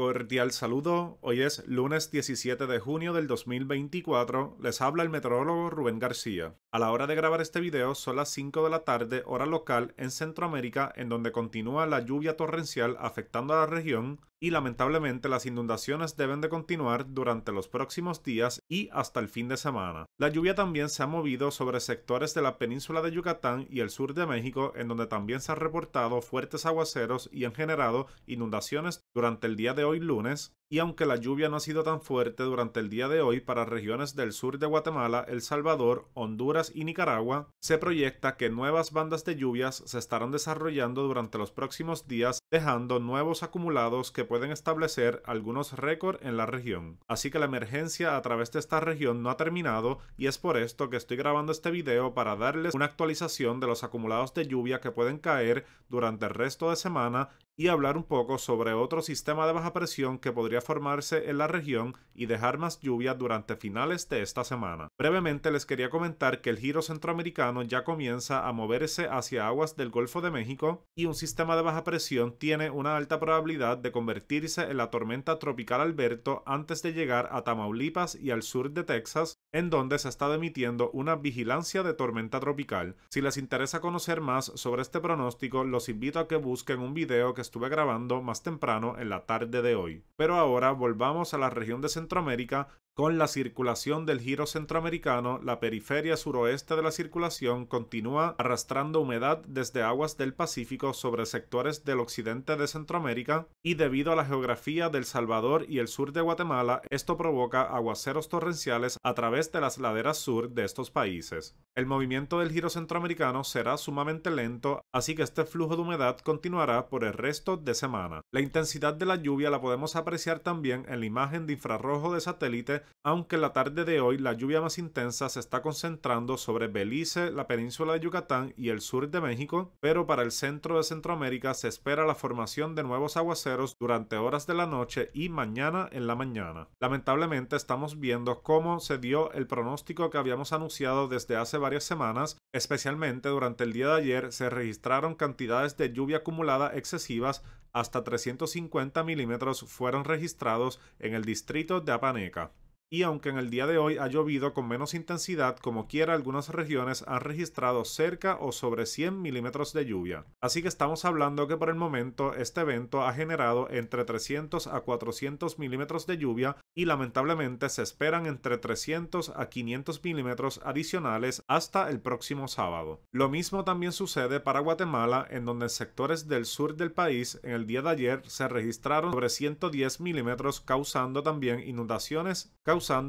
Cordial saludo, hoy es lunes 17 de junio del 2024, les habla el meteorólogo Rubén García. A la hora de grabar este video son las 5 de la tarde hora local en Centroamérica en donde continúa la lluvia torrencial afectando a la región, y lamentablemente las inundaciones deben de continuar durante los próximos días y hasta el fin de semana. La lluvia también se ha movido sobre sectores de la península de Yucatán y el sur de México, en donde también se han reportado fuertes aguaceros y han generado inundaciones durante el día de hoy lunes, y aunque la lluvia no ha sido tan fuerte durante el día de hoy para regiones del sur de Guatemala, El Salvador, Honduras y Nicaragua, se proyecta que nuevas bandas de lluvias se estarán desarrollando durante los próximos días, dejando nuevos acumulados que pueden establecer algunos récords en la región. Así que la emergencia a través de esta región no ha terminado y es por esto que estoy grabando este video para darles una actualización de los acumulados de lluvia que pueden caer durante el resto de semana y hablar un poco sobre otro sistema de baja presión que podría formarse en la región y dejar más lluvia durante finales de esta semana. Brevemente les quería comentar que el giro centroamericano ya comienza a moverse hacia aguas del Golfo de México y un sistema de baja presión tiene una alta probabilidad de convertirse en la tormenta tropical Alberto antes de llegar a Tamaulipas y al sur de Texas en donde se ha estado emitiendo una vigilancia de tormenta tropical. Si les interesa conocer más sobre este pronóstico, los invito a que busquen un video que estuve grabando más temprano en la tarde de hoy. Pero ahora volvamos a la región de Centroamérica, con la circulación del giro centroamericano, la periferia suroeste de la circulación continúa arrastrando humedad desde aguas del Pacífico sobre sectores del occidente de Centroamérica y debido a la geografía del Salvador y el sur de Guatemala, esto provoca aguaceros torrenciales a través de las laderas sur de estos países. El movimiento del giro centroamericano será sumamente lento, así que este flujo de humedad continuará por el resto de semana. La intensidad de la lluvia la podemos apreciar también en la imagen de infrarrojo de satélite aunque en la tarde de hoy la lluvia más intensa se está concentrando sobre Belice, la península de Yucatán y el sur de México, pero para el centro de Centroamérica se espera la formación de nuevos aguaceros durante horas de la noche y mañana en la mañana. Lamentablemente estamos viendo cómo se dio el pronóstico que habíamos anunciado desde hace varias semanas, especialmente durante el día de ayer se registraron cantidades de lluvia acumulada excesivas hasta 350 milímetros fueron registrados en el distrito de Apaneca y aunque en el día de hoy ha llovido con menos intensidad, como quiera algunas regiones han registrado cerca o sobre 100 milímetros de lluvia. Así que estamos hablando que por el momento este evento ha generado entre 300 a 400 milímetros de lluvia y lamentablemente se esperan entre 300 a 500 milímetros adicionales hasta el próximo sábado. Lo mismo también sucede para Guatemala, en donde sectores del sur del país en el día de ayer se registraron sobre 110 milímetros, causando también inundaciones,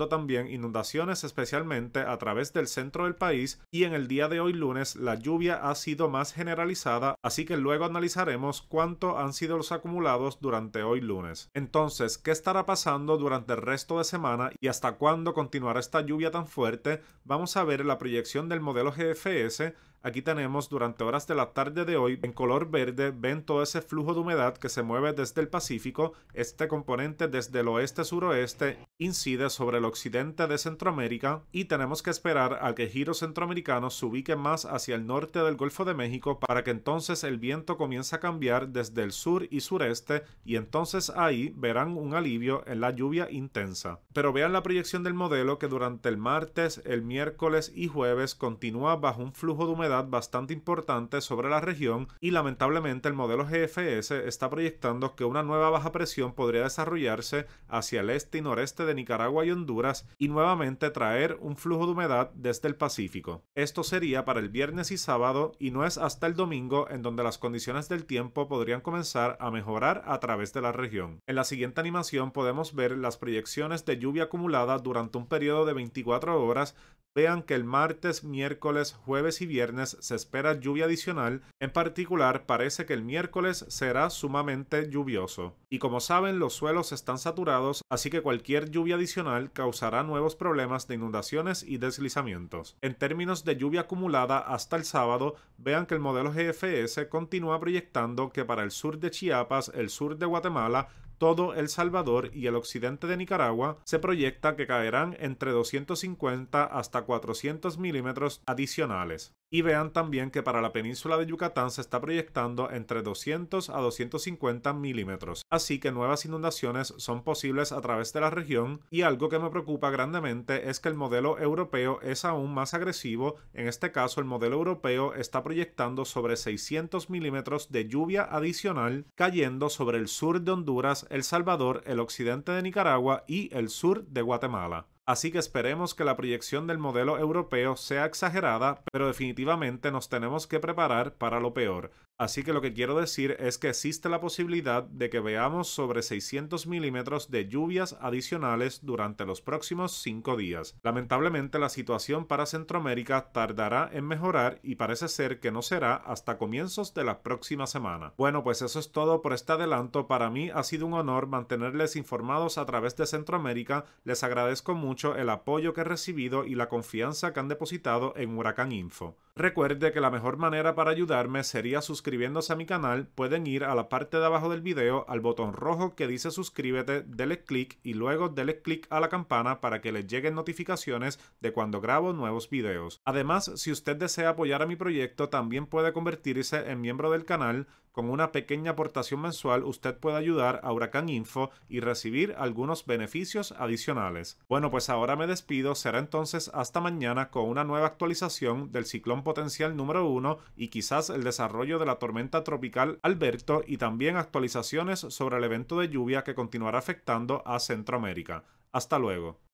también inundaciones especialmente a través del centro del país y en el día de hoy lunes la lluvia ha sido más generalizada, así que luego analizaremos cuánto han sido los acumulados durante hoy lunes. Entonces, ¿qué estará pasando durante el resto de semana y hasta cuándo continuará esta lluvia tan fuerte? Vamos a ver la proyección del modelo GFS Aquí tenemos durante horas de la tarde de hoy en color verde ven todo ese flujo de humedad que se mueve desde el Pacífico. Este componente desde el oeste-suroeste incide sobre el occidente de Centroamérica y tenemos que esperar a que giros giro se ubique más hacia el norte del Golfo de México para que entonces el viento comience a cambiar desde el sur y sureste y entonces ahí verán un alivio en la lluvia intensa. Pero vean la proyección del modelo que durante el martes, el miércoles y jueves continúa bajo un flujo de humedad bastante importante sobre la región y lamentablemente el modelo GFS está proyectando que una nueva baja presión podría desarrollarse hacia el este y noreste de Nicaragua y Honduras y nuevamente traer un flujo de humedad desde el Pacífico. Esto sería para el viernes y sábado y no es hasta el domingo en donde las condiciones del tiempo podrían comenzar a mejorar a través de la región. En la siguiente animación podemos ver las proyecciones de lluvia acumulada durante un periodo de 24 horas Vean que el martes, miércoles, jueves y viernes se espera lluvia adicional, en particular parece que el miércoles será sumamente lluvioso. Y como saben, los suelos están saturados, así que cualquier lluvia adicional causará nuevos problemas de inundaciones y deslizamientos. En términos de lluvia acumulada hasta el sábado, vean que el modelo GFS continúa proyectando que para el sur de Chiapas, el sur de Guatemala, todo El Salvador y el occidente de Nicaragua, se proyecta que caerán entre 250 hasta 400 milímetros adicionales. Y vean también que para la península de Yucatán se está proyectando entre 200 a 250 milímetros, así que nuevas inundaciones son posibles a través de la región y algo que me preocupa grandemente es que el modelo europeo es aún más agresivo, en este caso el modelo europeo está proyectando sobre 600 milímetros de lluvia adicional cayendo sobre el sur de Honduras, El Salvador, el occidente de Nicaragua y el sur de Guatemala así que esperemos que la proyección del modelo europeo sea exagerada, pero definitivamente nos tenemos que preparar para lo peor. Así que lo que quiero decir es que existe la posibilidad de que veamos sobre 600 milímetros de lluvias adicionales durante los próximos 5 días. Lamentablemente la situación para Centroamérica tardará en mejorar y parece ser que no será hasta comienzos de la próxima semana. Bueno, pues eso es todo por este adelanto. Para mí ha sido un honor mantenerles informados a través de Centroamérica. Les agradezco mucho el apoyo que he recibido y la confianza que han depositado en Huracán Info. Recuerde que la mejor manera para ayudarme sería suscribiéndose a mi canal. Pueden ir a la parte de abajo del video al botón rojo que dice suscríbete, dele clic y luego dele clic a la campana para que les lleguen notificaciones de cuando grabo nuevos videos. Además, si usted desea apoyar a mi proyecto, también puede convertirse en miembro del canal con una pequeña aportación mensual usted puede ayudar a Huracán Info y recibir algunos beneficios adicionales. Bueno, pues ahora me despido, será entonces hasta mañana con una nueva actualización del ciclón potencial número 1 y quizás el desarrollo de la tormenta tropical Alberto y también actualizaciones sobre el evento de lluvia que continuará afectando a Centroamérica. Hasta luego.